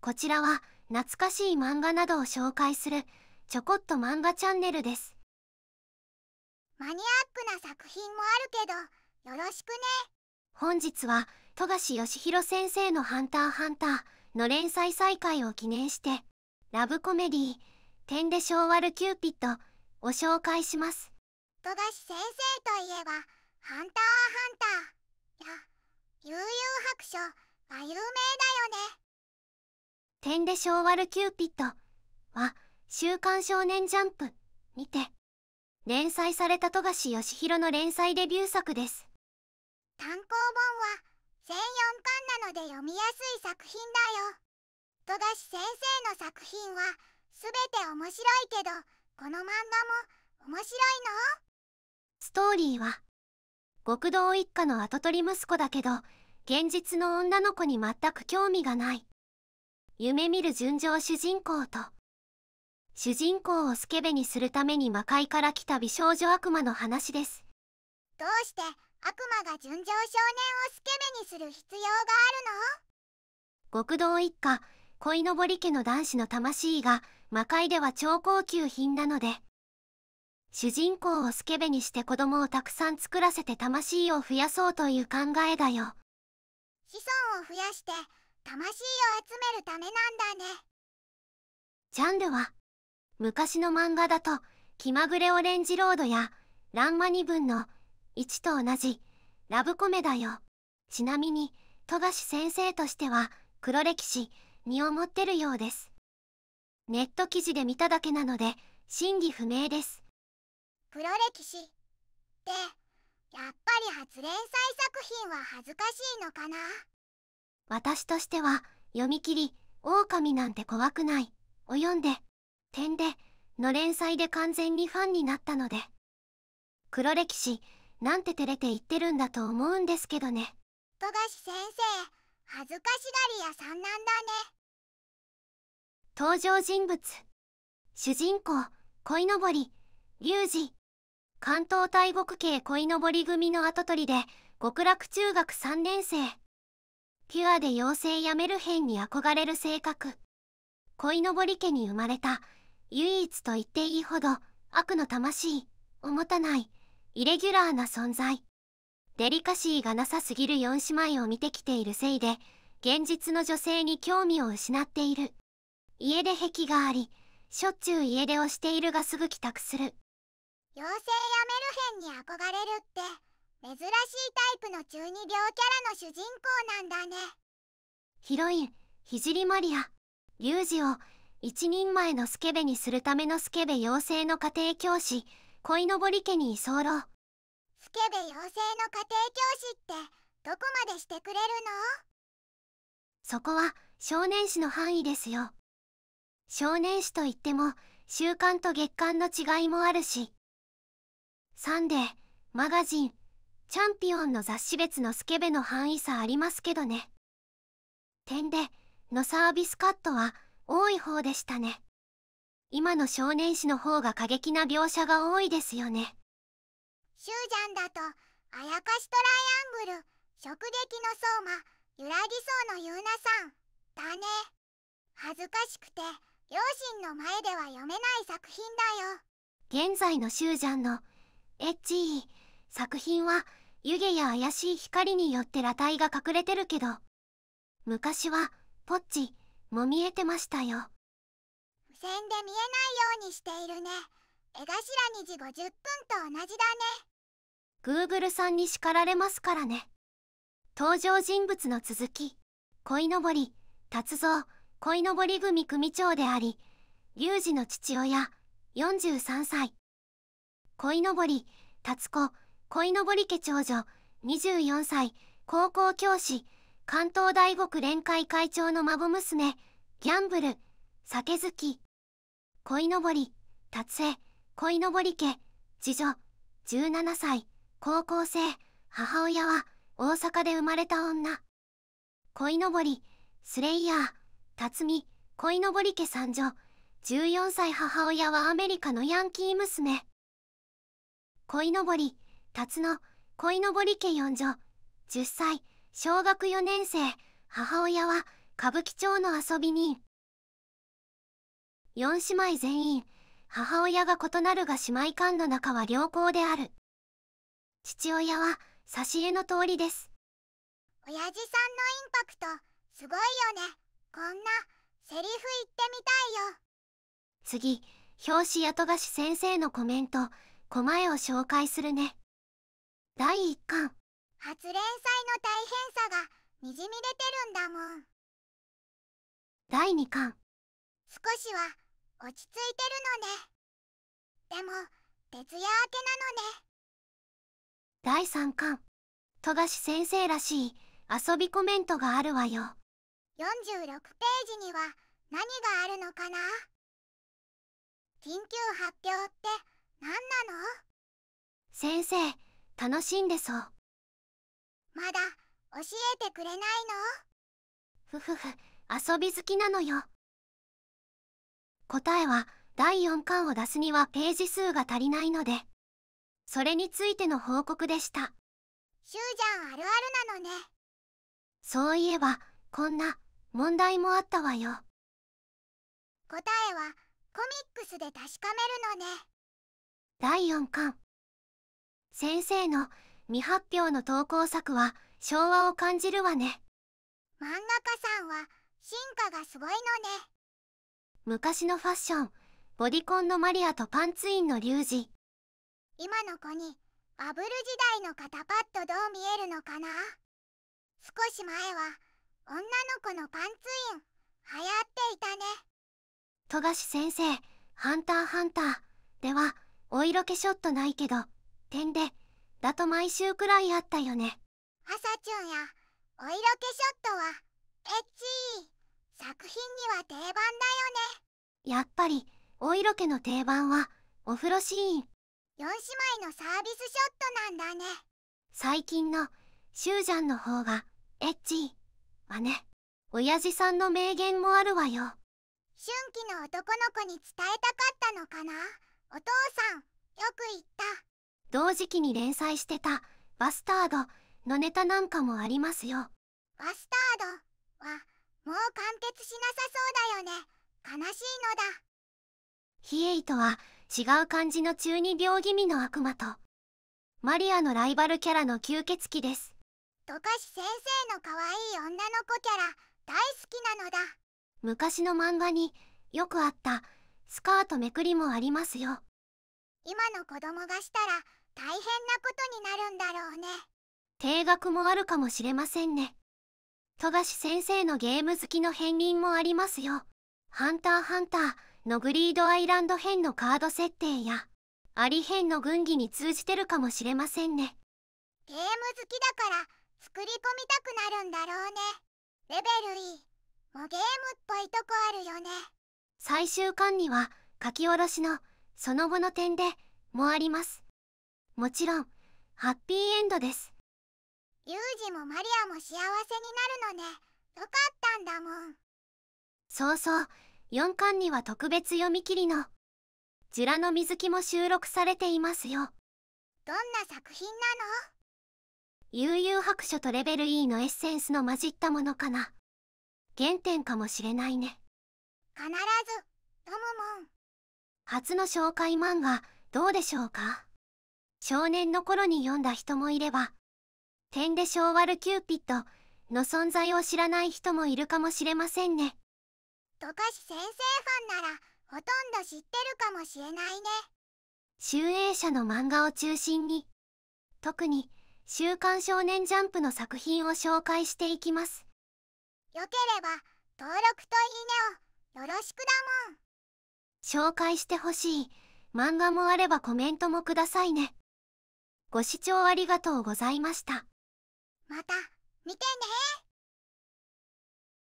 こちらは懐かしい漫画などを紹介するちょこっと漫画チャンネルですマニアックな作品もあるけどよろしくね本日は富樫義弘先生の「ハンターハンター」の連載再開を記念してラブコメディー「点で昭和るキューピッド」を紹介します富樫先生といえば「ハンターハンター」や「悠々白書」は有名だよね点で昭和るキューピッドは週刊少年ジャンプにて連載された富樫義弘の連載デビュー作です。単行本は全4巻なので読みやすい作品だよ。富樫先生の作品は全て面白いけど、この漫画も面白いのストーリーは極道一家の跡取り息子だけど現実の女の子に全く興味がない夢見る純情主人公と主人公をスケベにするために魔界から来た美少女悪魔の話ですどうして悪魔が純情少年をスケベにする必要があるの極道一家鯉のぼり家の男子の魂が魔界では超高級品なので主人公をスケベにして子供をたくさん作らせて魂を増やそうという考えだよ子孫を増やして魂を集めるためなんだねジャンルは昔の漫画だと「気まぐれオレンジロード」や「らんま2分」の1と同じラブコメだよちなみに富樫先生としては黒歴史に思ってるようですネット記事で見ただけなので真偽不明です黒歴史ってやっぱり初連載作品は恥ずかしいのかな私としては読み切り「狼なんて怖くない」を読んで点での連載で完全にファンになったので黒歴史なんて照れて言ってるんだと思うんですけどね富樫先生恥ずかしがり屋さんなんだね登場人物主人公鯉のぼり龍二関東大国系鯉のぼり組の跡取りで極楽中学3年生ピュアで妖精やメルヘンに憧れる性格いのぼり家に生まれた唯一と言っていいほど悪の魂思たないイレギュラーな存在デリカシーがなさすぎる四姉妹を見てきているせいで現実の女性に興味を失っている家出癖がありしょっちゅう家出をしているがすぐ帰宅する妖精やメルヘンに憧れるって珍しいタイプの中二病キャラの主人公なんだねヒロイン聖マリアリュウジを一人前のスケベにするためのスケベ妖精の家庭教師鯉のぼり家に居候スケベ妖精の家庭教師ってどこまでしてくれるのそこは少年誌の範囲ですよ少年誌といっても週刊と月刊の違いもあるしサンデーマガジンチャンピオンの雑誌別のスケベの範囲差ありますけどね点でのサービスカットは多い方でしたね今の少年誌の方が過激な描写が多いですよねシュージャンだとあやかしトライアングル直撃の相馬ゆらぎそうのゆうなさんだね恥ずかしくて両親の前では読めない作品だよ現在のシュージャンのエッジ作品は湯気や怪しい光によって裸体が隠れてるけど昔はポッチも見えてましたよ無線で見えないようにしているね江頭2時50分と同じだね Google さんに叱られますからね登場人物の続き鯉のぼり達蔵鯉のぼり組組長であり龍二の父親43歳鯉のぼり達子恋のぼり家長女24歳高校教師関東大学連会会長の孫娘ギャンブル酒好き恋のぼり達成恋のぼり家次女17歳高校生母親は大阪で生まれた女恋のぼりスレイヤー辰巳恋のぼり家三女14歳母親はアメリカのヤンキー娘恋のぼり辰野鯉のぼり家四女10歳小学4年生母親は歌舞伎町の遊び人4姉妹全員母親が異なるが姉妹間の仲は良好である父親は挿絵の通りです親父さんのインパクトすごいよねこんなセリフ言ってみたいよ次表紙八戸樫先生のコメント「狛江」を紹介するね第1巻発連祭の大変さがにじみ出てるんだもん第2巻少しは落ち着いてるのねでも徹夜明けなのね第3巻富樫先生らしい遊びコメントがあるわよ46ページには何があるのかな緊急発表って何なの先生楽しんでそうまだ教えてくれないのふふふ遊び好きなのよ答えは第4巻を出すにはページ数が足りないのでそれについての報告でしたシュージャンあるあるなのねそういえばこんな問題もあったわよ答えはコミックスで確かめるのね第4巻先生の未発表の投稿作は昭和を感じるわね漫画家さんは進化がすごいのね昔のファッションボディコンのマリアとパンツインのリュウジ今の子にバブル時代の肩パッドどう見えるのかな少し前は女の子のパンツイン流行っていたね富樫先生「ハンターハンター」ではお色気ショットないけど点でだと毎週くらいあったよね朝ちゅんやお色気ショットはエッチ作品には定番だよねやっぱりお色気の定番はお風呂シーン4姉妹のサービスショットなんだね最近のシュージャンの方がエッチはね親父さんの名言もあるわよ春季の男の子に伝えたかったのかなお父さんよく言った同時期に連載してた「バスタード」のネタなんかもありますよバスタードはもう完結しなさそうだよね悲しいのだヒエイとは違う感じの中二病気味の悪魔とマリアのライバルキャラの吸血鬼ですかし先生の可愛い女の子キャラ大好きなのだ昔の漫画によくあったスカートめくりもありますよ今の子供がしたら大変なことになるんだろうね定額もあるかもしれませんね富樫先生のゲーム好きの片鱗もありますよハンターハンターのグリードアイランド編のカード設定やアリ編の軍技に通じてるかもしれませんねゲーム好きだから作り込みたくなるんだろうねレベル E もゲームっぽいとこあるよね最終巻には書き下ろしのその後の点でもありますもちろんハッピーエンドですユージもマリアも幸せになるのねよかったんだもんそうそう4巻には特別読み切りの「ジュラの水木」も収録されていますよどんな作品なの悠々白書とレベル E のエッセンスの混じったものかな原点かもしれないね必ず読むもん初の紹介漫画どうでしょうか少年の頃に読んだ人もいれば点で昭和るキューピッドの存在を知らない人もいるかもしれませんねかし先生ファンならほとんど知ってるかもしれないね集英社の漫画を中心に特に「週刊少年ジャンプ」の作品を紹介していきますよければ登録といいねをよろしくだもん紹介してほしい漫画もあればコメントもくださいねご視聴ありがとうございました。また見てね